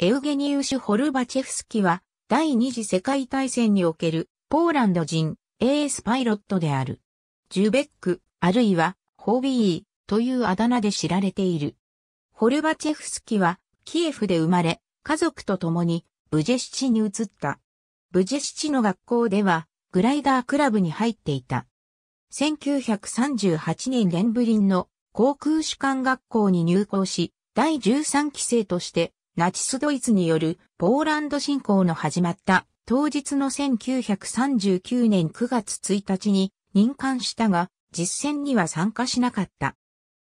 エウゲニウシュ・ホルバチェフスキは、第二次世界大戦における、ポーランド人、エースパイロットである。ジュベック、あるいは、ホビー、というあだ名で知られている。ホルバチェフスキは、キエフで生まれ、家族と共に、ブジェシチに移った。ブジェシチの学校では、グライダークラブに入っていた。1938年ンブリンの航空士官学校に入校し、第13期生としてナチスドイツによるポーランド侵攻の始まった当日の1939年9月1日に任官したが実戦には参加しなかった。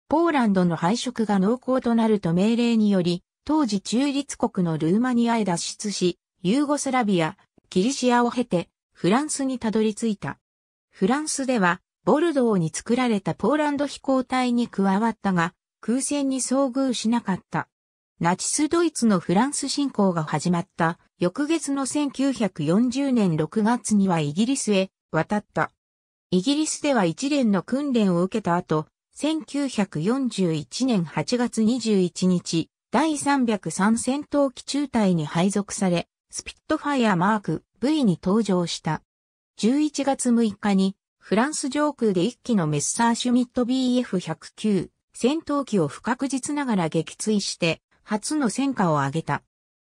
ポーランドの敗色が濃厚となると命令により当時中立国のルーマニアへ脱出し、ユーゴスラビア、キリシアを経てフランスにたどり着いた。フランスではボルドーに作られたポーランド飛行隊に加わったが空戦に遭遇しなかった。ナチスドイツのフランス侵攻が始まった翌月の1940年6月にはイギリスへ渡った。イギリスでは一連の訓練を受けた後、1941年8月21日、第303戦闘機中隊に配属され、スピットファイアマーク V に登場した。11月6日にフランス上空で1機のメッサーシュミット BF109 戦闘機を不確実ながら撃墜して初の戦果を挙げた。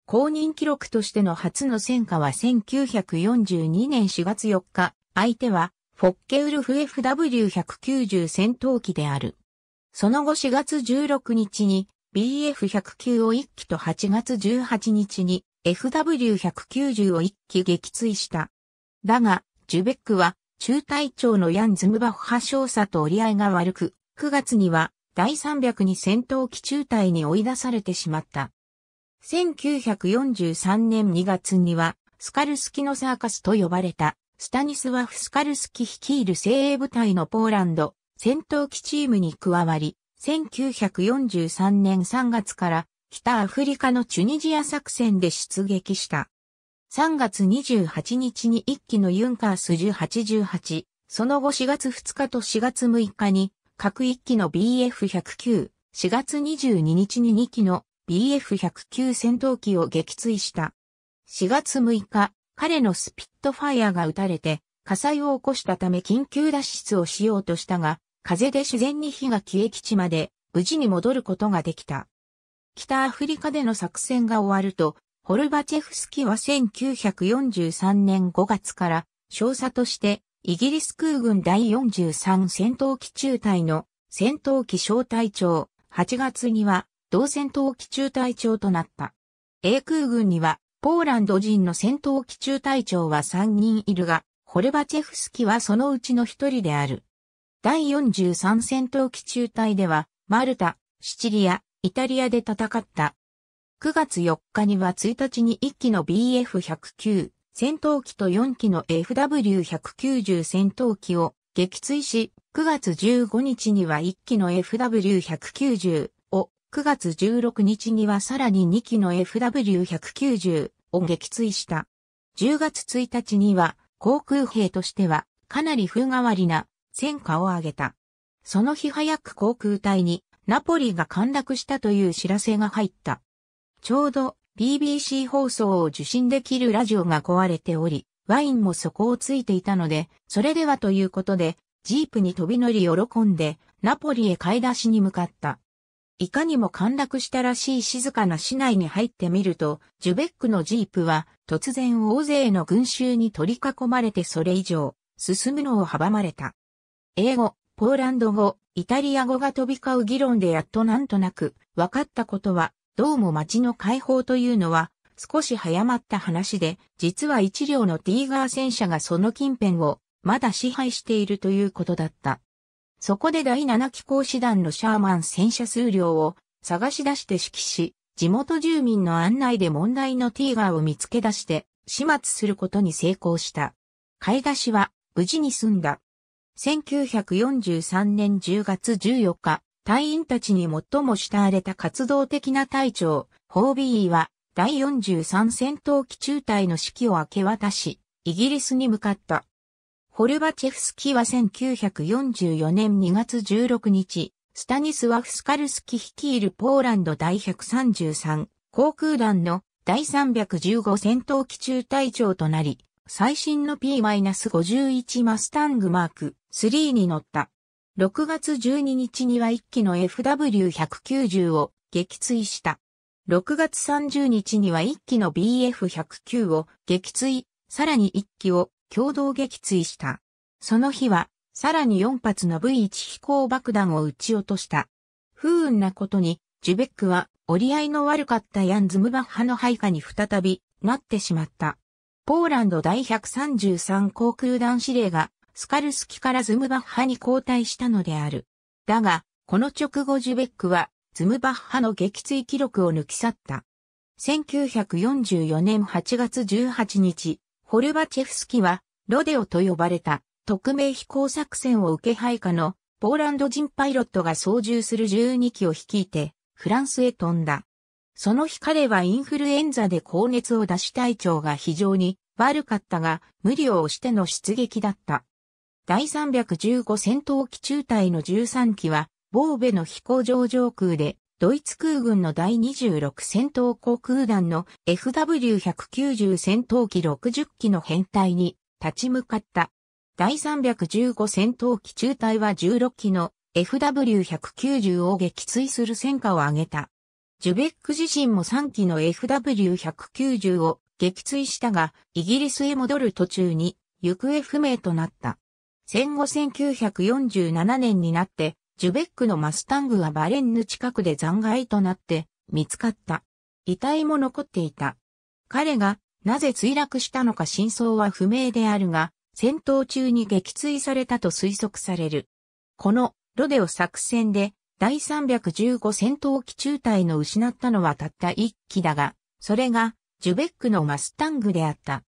公認記録としての初の戦果は1942年4月4日、相手はフォッケウルフ FW190 戦闘機である。その後4月16日に BF109 を1機と8月18日に FW190 を1機撃墜した。だが、ジュベックは中隊長のヤン・ズムバッハ少佐と折り合いが悪く、9月には第302戦闘機中隊に追い出されてしまった。1943年2月には、スカルスキのサーカスと呼ばれた、スタニスワフ・スカルスキ率いる精鋭部隊のポーランド戦闘機チームに加わり、1943年3月から北アフリカのチュニジア作戦で出撃した。3月28日に1機のユンカース1088、その後4月2日と4月6日に各1機の BF109、4月22日に2機の BF109 戦闘機を撃墜した。4月6日、彼のスピットファイアが撃たれて、火災を起こしたため緊急脱出をしようとしたが、風で自然に火が消え基地まで、無事に戻ることができた。北アフリカでの作戦が終わると、ホルバチェフスキは1943年5月から、少佐としてイギリス空軍第43戦闘機中隊の戦闘機小隊長、8月には同戦闘機中隊長となった。英空軍にはポーランド人の戦闘機中隊長は3人いるが、ホルバチェフスキはそのうちの一人である。第43戦闘機中隊では、マルタ、シチリア、イタリアで戦った。9月4日には1日に1機の BF109 戦闘機と4機の FW190 戦闘機を撃墜し、9月15日には1機の FW190 を、9月16日にはさらに2機の FW190 を撃墜した。10月1日には航空兵としてはかなり風変わりな戦果を上げた。その日早く航空隊にナポリが陥落したという知らせが入った。ちょうど BBC 放送を受信できるラジオが壊れており、ワインも底をついていたので、それではということで、ジープに飛び乗り喜んで、ナポリへ買い出しに向かった。いかにも陥落したらしい静かな市内に入ってみると、ジュベックのジープは突然大勢の群衆に取り囲まれてそれ以上、進むのを阻まれた。英語、ポーランド語、イタリア語が飛び交う議論でやっとなんとなく分かったことは、どうも町の解放というのは少し早まった話で、実は一両のティーガー戦車がその近辺をまだ支配しているということだった。そこで第7機構師団のシャーマン戦車数量を探し出して指揮し、地元住民の案内で問題のティーガーを見つけ出して始末することに成功した。買い出しは無事に済んだ。1943年10月14日、隊員たちに最も慕われた活動的な隊長、ホービーは、第43戦闘機中隊の指揮を明け渡し、イギリスに向かった。ホルバチェフスキは1944年2月16日、スタニスワフスカルスキ率いるポーランド第133航空団の第315戦闘機中隊長となり、最新の P-51 マスタングマーク3に乗った。6月12日には1機の FW190 を撃墜した。6月30日には1機の BF109 を撃墜、さらに1機を共同撃墜した。その日は、さらに4発の V1 飛行爆弾を撃ち落とした。不運なことに、ジュベックは折り合いの悪かったヤンズムバッハの配下に再びなってしまった。ポーランド第133航空団司令がスカルスキからズムバッハに交代したのである。だが、この直後ジュベックは、ズムバッハの撃墜記録を抜き去った。1944年8月18日、ホルバチェフスキは、ロデオと呼ばれた、特命飛行作戦を受け配下の、ポーランド人パイロットが操縦する12機を率いて、フランスへ飛んだ。その日彼はインフルエンザで高熱を出し体調が非常に悪かったが、無理をしての出撃だった。第315戦闘機中隊の13機は、ボーベの飛行場上空で、ドイツ空軍の第26戦闘航空団の FW190 戦闘機60機の編隊に立ち向かった。第315戦闘機中隊は16機の FW190 を撃墜する戦果を挙げた。ジュベック自身も3機の FW190 を撃墜したが、イギリスへ戻る途中に行方不明となった。戦後1947年になって、ジュベックのマスタングはバレンヌ近くで残骸となって見つかった。遺体も残っていた。彼がなぜ墜落したのか真相は不明であるが、戦闘中に撃墜されたと推測される。このロデオ作戦で第315戦闘機中隊の失ったのはたった1機だが、それがジュベックのマスタングであった。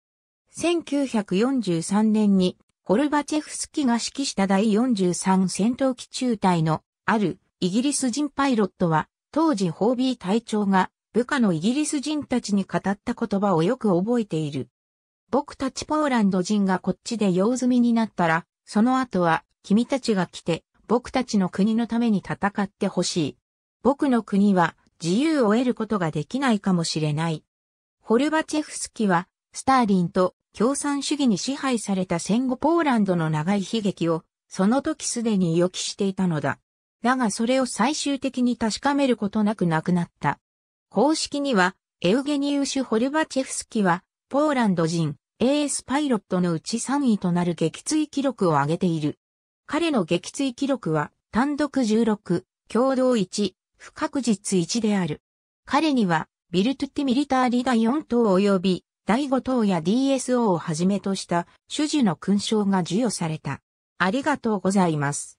1943年にホルバチェフスキが指揮した第43戦闘機中隊のあるイギリス人パイロットは、当時ホービー隊長が部下のイギリス人たちに語った言葉をよく覚えている。僕たちポーランド人がこっちで用済みになったら、その後は君たちが来て僕たちの国のために戦ってほしい。僕の国は自由を得ることができないかもしれない。ホルバチェフスキはスターリンと共産主義に支配された戦後ポーランドの長い悲劇を、その時すでに予期していたのだ。だがそれを最終的に確かめることなく亡くなった。公式には、エウゲニウシュ・ホルバチェフスキは、ポーランド人、エースパイロットのうち3位となる撃墜記録を上げている。彼の撃墜記録は、単独16、共同1、不確実1である。彼には、ビルトゥッティミリターリダ4等及び、第五等や DSO をはじめとした主事の勲章が授与された。ありがとうございます。